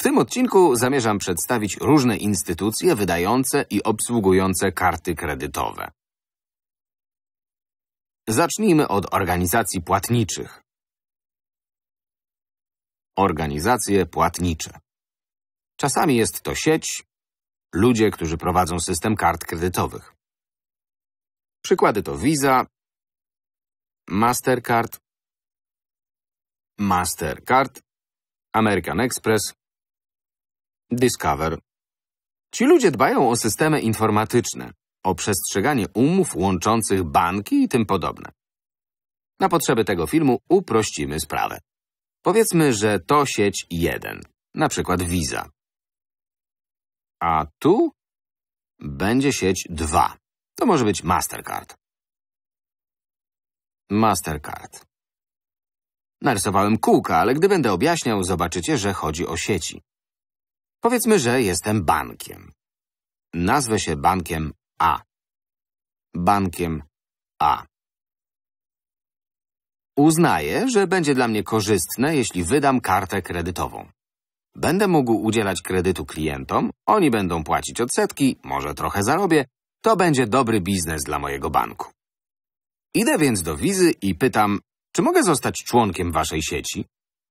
W tym odcinku zamierzam przedstawić różne instytucje wydające i obsługujące karty kredytowe. Zacznijmy od organizacji płatniczych. Organizacje płatnicze. Czasami jest to sieć, ludzie, którzy prowadzą system kart kredytowych. Przykłady to Visa, Mastercard, Mastercard, American Express, Discover. Ci ludzie dbają o systemy informatyczne, o przestrzeganie umów łączących banki i tym podobne. Na potrzeby tego filmu uprościmy sprawę. Powiedzmy, że to sieć 1, na przykład Visa. A tu będzie sieć 2. To może być Mastercard. Mastercard. Narysowałem kółka, ale gdy będę objaśniał, zobaczycie, że chodzi o sieci. Powiedzmy, że jestem bankiem. Nazwę się bankiem A. Bankiem A. Uznaję, że będzie dla mnie korzystne, jeśli wydam kartę kredytową. Będę mógł udzielać kredytu klientom, oni będą płacić odsetki, może trochę zarobię. To będzie dobry biznes dla mojego banku. Idę więc do wizy i pytam, czy mogę zostać członkiem waszej sieci?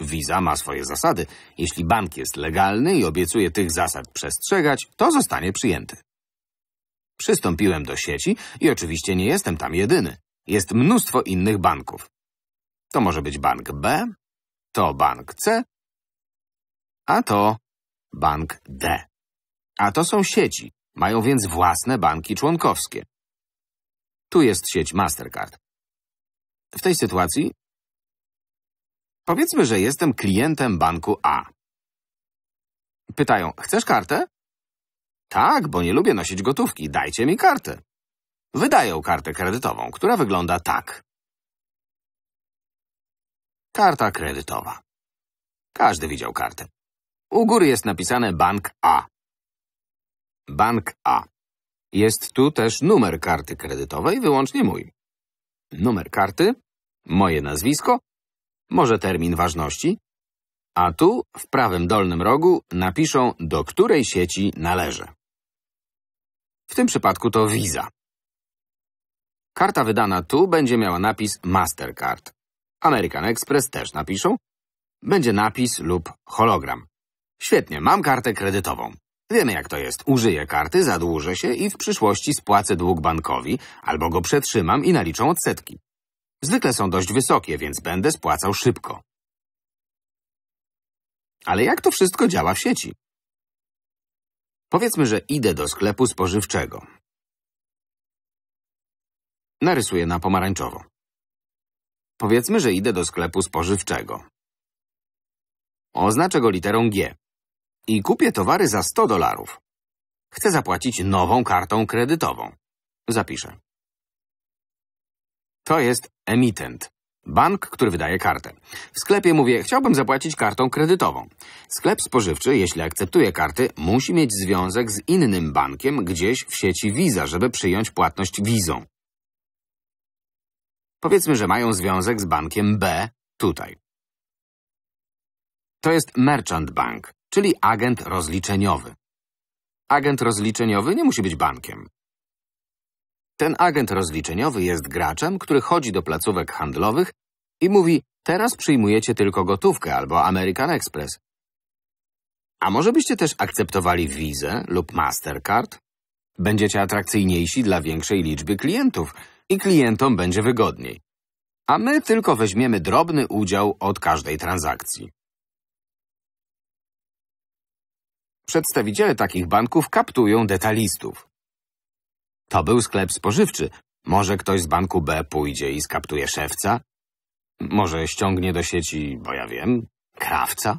Visa ma swoje zasady. Jeśli bank jest legalny i obiecuje tych zasad przestrzegać, to zostanie przyjęty. Przystąpiłem do sieci i oczywiście nie jestem tam jedyny. Jest mnóstwo innych banków. To może być bank B, to bank C, a to bank D. A to są sieci, mają więc własne banki członkowskie. Tu jest sieć Mastercard. W tej sytuacji Powiedzmy, że jestem klientem banku A. Pytają, chcesz kartę? Tak, bo nie lubię nosić gotówki, dajcie mi kartę. Wydają kartę kredytową, która wygląda tak. Karta kredytowa. Każdy widział kartę. U góry jest napisane Bank A. Bank A. Jest tu też numer karty kredytowej, wyłącznie mój. Numer karty, moje nazwisko może termin ważności, a tu w prawym dolnym rogu napiszą, do której sieci należy. W tym przypadku to Visa. Karta wydana tu będzie miała napis Mastercard. American Express też napiszą. Będzie napis lub hologram. Świetnie, mam kartę kredytową. Wiemy jak to jest. Użyję karty, zadłużę się i w przyszłości spłacę dług bankowi albo go przetrzymam i naliczą odsetki. Zwykle są dość wysokie, więc będę spłacał szybko. Ale jak to wszystko działa w sieci? Powiedzmy, że idę do sklepu spożywczego. Narysuję na pomarańczowo. Powiedzmy, że idę do sklepu spożywczego. Oznaczę go literą G i kupię towary za 100 dolarów. Chcę zapłacić nową kartą kredytową. Zapiszę. To jest emitent. Bank, który wydaje kartę. W sklepie mówię, chciałbym zapłacić kartą kredytową. Sklep spożywczy, jeśli akceptuje karty, musi mieć związek z innym bankiem gdzieś w sieci Visa, żeby przyjąć płatność wizą. Powiedzmy, że mają związek z bankiem B tutaj. To jest Merchant Bank, czyli agent rozliczeniowy. Agent rozliczeniowy nie musi być bankiem. Ten agent rozliczeniowy jest graczem, który chodzi do placówek handlowych i mówi teraz przyjmujecie tylko gotówkę albo American Express. A może byście też akceptowali Visa lub Mastercard? Będziecie atrakcyjniejsi dla większej liczby klientów i klientom będzie wygodniej. A my tylko weźmiemy drobny udział od każdej transakcji. Przedstawiciele takich banków kaptują detalistów. To był sklep spożywczy. Może ktoś z banku B pójdzie i skaptuje szewca? Może ściągnie do sieci, bo ja wiem, krawca?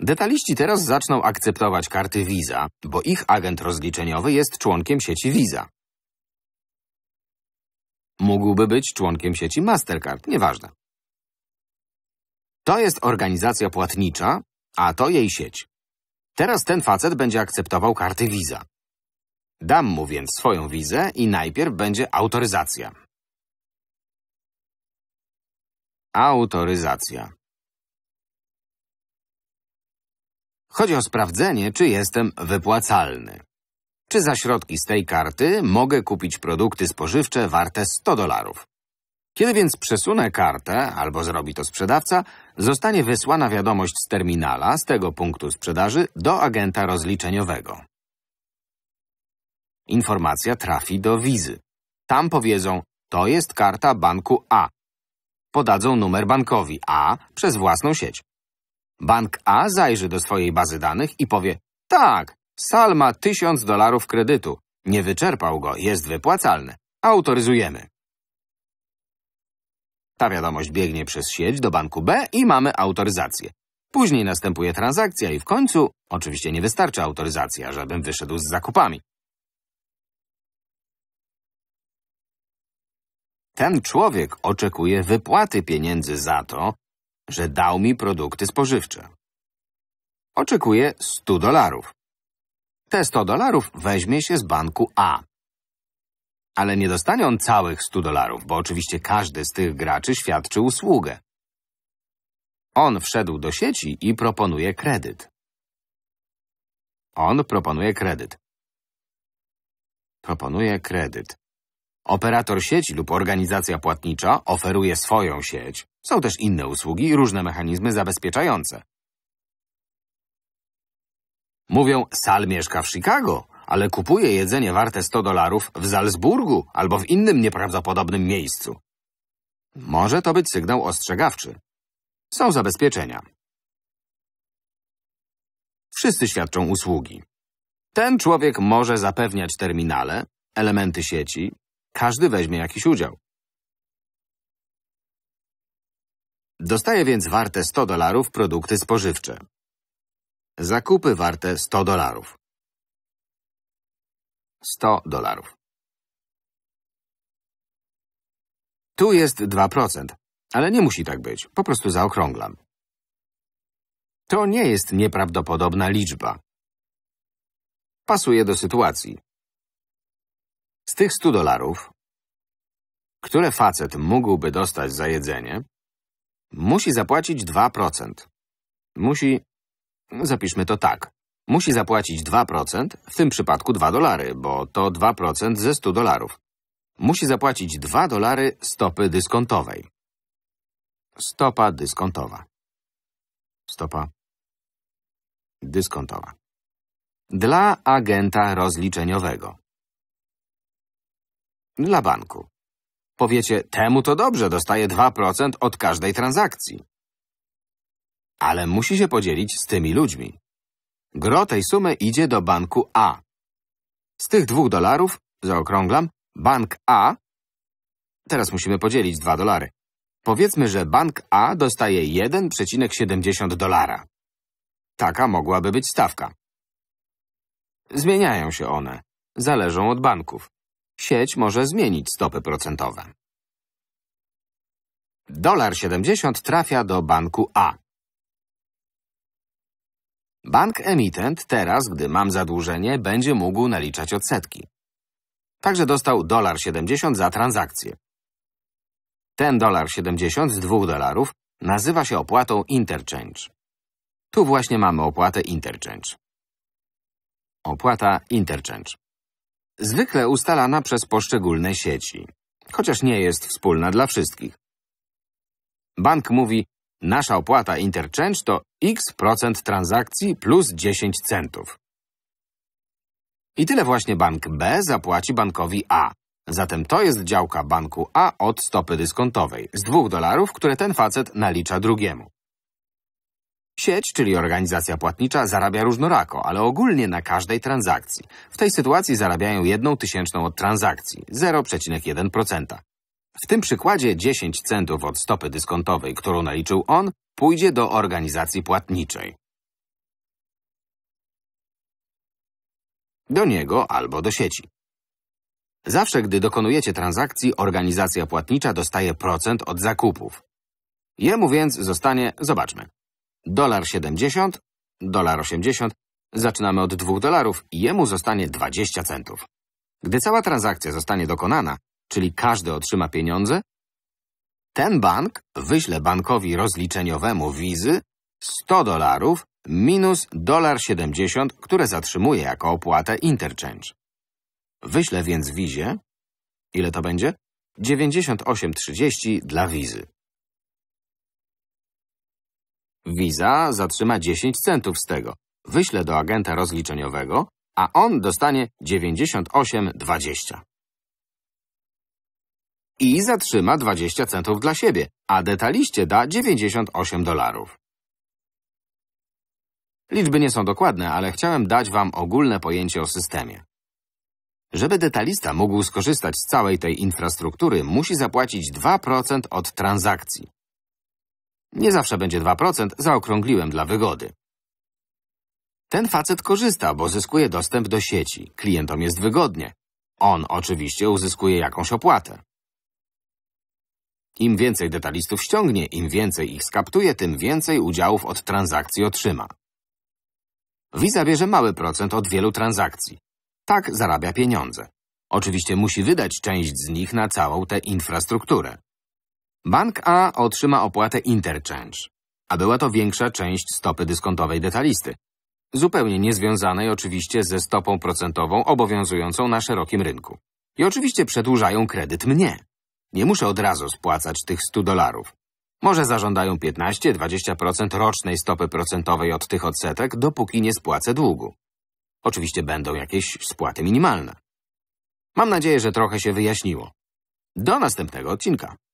Detaliści teraz zaczną akceptować karty Visa, bo ich agent rozliczeniowy jest członkiem sieci Visa. Mógłby być członkiem sieci Mastercard, nieważne. To jest organizacja płatnicza, a to jej sieć. Teraz ten facet będzie akceptował karty Visa. Dam mu więc swoją wizę i najpierw będzie autoryzacja. Autoryzacja. Chodzi o sprawdzenie, czy jestem wypłacalny. Czy za środki z tej karty mogę kupić produkty spożywcze warte 100 dolarów. Kiedy więc przesunę kartę, albo zrobi to sprzedawca, zostanie wysłana wiadomość z terminala z tego punktu sprzedaży do agenta rozliczeniowego informacja trafi do wizy. Tam powiedzą, to jest karta banku A. Podadzą numer bankowi A przez własną sieć. Bank A zajrzy do swojej bazy danych i powie, tak, Sal ma 1000 dolarów kredytu. Nie wyczerpał go, jest wypłacalny. Autoryzujemy. Ta wiadomość biegnie przez sieć do banku B i mamy autoryzację. Później następuje transakcja i w końcu, oczywiście nie wystarczy autoryzacja, żebym wyszedł z zakupami. Ten człowiek oczekuje wypłaty pieniędzy za to, że dał mi produkty spożywcze. Oczekuje 100 dolarów. Te 100 dolarów weźmie się z banku A. Ale nie dostanie on całych 100 dolarów, bo oczywiście każdy z tych graczy świadczy usługę. On wszedł do sieci i proponuje kredyt. On proponuje kredyt. Proponuje kredyt. Operator sieci lub organizacja płatnicza oferuje swoją sieć. Są też inne usługi i różne mechanizmy zabezpieczające. Mówią, Sal mieszka w Chicago, ale kupuje jedzenie warte 100 dolarów w Salzburgu albo w innym nieprawdopodobnym miejscu. Może to być sygnał ostrzegawczy. Są zabezpieczenia. Wszyscy świadczą usługi. Ten człowiek może zapewniać terminale, elementy sieci, każdy weźmie jakiś udział. Dostaje więc warte 100 dolarów produkty spożywcze. Zakupy warte 100 dolarów. 100 dolarów. Tu jest 2%, ale nie musi tak być, po prostu zaokrąglam. To nie jest nieprawdopodobna liczba. Pasuje do sytuacji. Z tych 100 dolarów, które facet mógłby dostać za jedzenie, musi zapłacić 2%. Musi, zapiszmy to tak, musi zapłacić 2%, w tym przypadku 2 dolary, bo to 2% ze 100 dolarów. Musi zapłacić 2 dolary stopy dyskontowej. Stopa dyskontowa. Stopa dyskontowa. Dla agenta rozliczeniowego dla banku. Powiecie, temu to dobrze, dostaje 2% od każdej transakcji. Ale musi się podzielić z tymi ludźmi. Gro tej sumy idzie do banku A. Z tych dwóch dolarów, zaokrąglam, bank A... Teraz musimy podzielić dwa dolary. Powiedzmy, że bank A dostaje 1,70 dolara. Taka mogłaby być stawka. Zmieniają się one. Zależą od banków sieć może zmienić stopy procentowe. Dolar 70 trafia do banku A. Bank emitent teraz, gdy mam zadłużenie, będzie mógł naliczać odsetki. Także dostał dolar 70 za transakcję. Ten dolar 70 z 2 dolarów nazywa się opłatą interchange. Tu właśnie mamy opłatę interchange. Opłata interchange zwykle ustalana przez poszczególne sieci, chociaż nie jest wspólna dla wszystkich. Bank mówi, nasza opłata interchange to x% transakcji plus 10 centów. I tyle właśnie bank B zapłaci bankowi A. Zatem to jest działka banku A od stopy dyskontowej z dwóch dolarów, które ten facet nalicza drugiemu. Sieć, czyli organizacja płatnicza, zarabia różnorako, ale ogólnie na każdej transakcji. W tej sytuacji zarabiają jedną tysięczną od transakcji, 0,1%. W tym przykładzie 10 centów od stopy dyskontowej, którą naliczył on, pójdzie do organizacji płatniczej. Do niego albo do sieci. Zawsze, gdy dokonujecie transakcji, organizacja płatnicza dostaje procent od zakupów. Jemu więc zostanie, zobaczmy, Dolar 70, dolar 80, zaczynamy od 2 dolarów i jemu zostanie 20 centów. Gdy cała transakcja zostanie dokonana, czyli każdy otrzyma pieniądze, ten bank wyśle bankowi rozliczeniowemu wizy 100 dolarów minus dolar 70, które zatrzymuje jako opłatę interchange. Wyślę więc wizie, ile to będzie? 98,30 dla wizy. Visa zatrzyma 10 centów z tego, wyśle do agenta rozliczeniowego, a on dostanie 98,20. I zatrzyma 20 centów dla siebie, a detaliście da 98 dolarów. Liczby nie są dokładne, ale chciałem dać Wam ogólne pojęcie o systemie. Żeby detalista mógł skorzystać z całej tej infrastruktury, musi zapłacić 2% od transakcji. Nie zawsze będzie 2%, zaokrągliłem dla wygody. Ten facet korzysta, bo zyskuje dostęp do sieci. Klientom jest wygodnie. On oczywiście uzyskuje jakąś opłatę. Im więcej detalistów ściągnie, im więcej ich skaptuje, tym więcej udziałów od transakcji otrzyma. Visa bierze mały procent od wielu transakcji. Tak zarabia pieniądze. Oczywiście musi wydać część z nich na całą tę infrastrukturę. Bank A otrzyma opłatę interchange, a była to większa część stopy dyskontowej detalisty. Zupełnie niezwiązanej oczywiście ze stopą procentową obowiązującą na szerokim rynku. I oczywiście przedłużają kredyt mnie. Nie muszę od razu spłacać tych 100 dolarów. Może zażądają 15-20% rocznej stopy procentowej od tych odsetek, dopóki nie spłacę długu. Oczywiście będą jakieś spłaty minimalne. Mam nadzieję, że trochę się wyjaśniło. Do następnego odcinka.